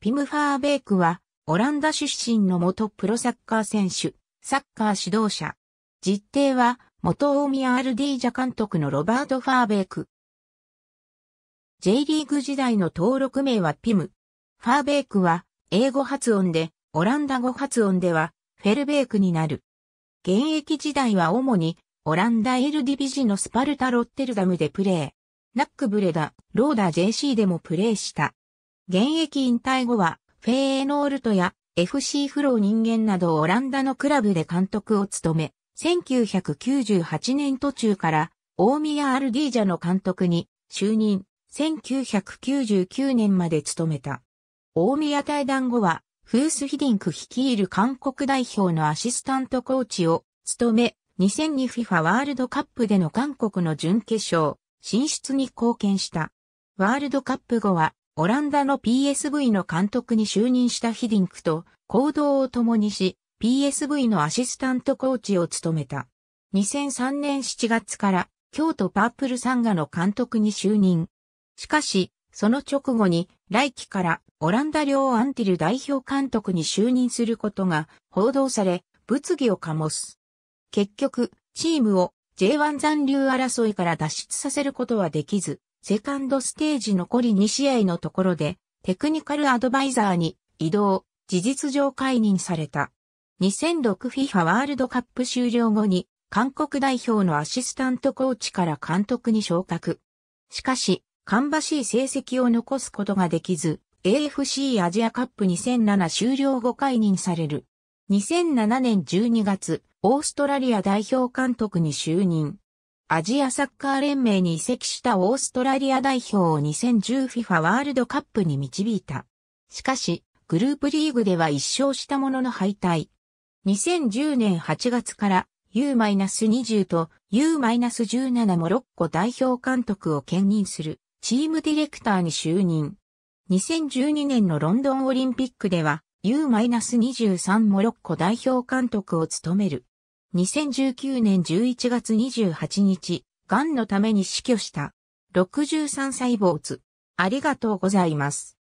ピム・ファーベークは、オランダ出身の元プロサッカー選手、サッカー指導者。実定は、元大宮アルディージャ監督のロバート・ファーベーク。J リーグ時代の登録名はピム。ファーベークは、英語発音で、オランダ語発音では、フェルベークになる。現役時代は主に、オランダエルディビジのスパルタ・ロッテルダムでプレー。ナックブレダ、ローダ JC でもプレーした。現役引退後は、フェーノールトや FC フロー人間などオランダのクラブで監督を務め、1998年途中から大宮アルディージャの監督に就任、1999年まで務めた。大宮対談後は、フースヒディンク率いる韓国代表のアシスタントコーチを務め、2002FIFA ワールドカップでの韓国の準決勝、進出に貢献した。ワールドカップ後は、オランダの PSV の監督に就任したヒディンクと行動を共にし、PSV のアシスタントコーチを務めた。2003年7月から京都パープルサンガの監督に就任。しかし、その直後に来季からオランダ領アンティル代表監督に就任することが報道され、物議を醸す。結局、チームを J1 残留争いから脱出させることはできず、セカンドステージ残り2試合のところで、テクニカルアドバイザーに移動、事実上解任された。2006FIFA ワールドカップ終了後に、韓国代表のアシスタントコーチから監督に昇格。しかし、かんばしい成績を残すことができず、AFC アジアカップ2007終了後解任される。2007年12月、オーストラリア代表監督に就任。アジアサッカー連盟に移籍したオーストラリア代表を 2010FIFA ワールドカップに導いた。しかし、グループリーグでは1勝したものの敗退。2010年8月から U-20 と U-17 モロッコ代表監督を兼任するチームディレクターに就任。2012年のロンドンオリンピックでは U-23 モロッコ代表監督を務める。2019年11月28日、癌のために死去した。63歳坊主。ありがとうございます。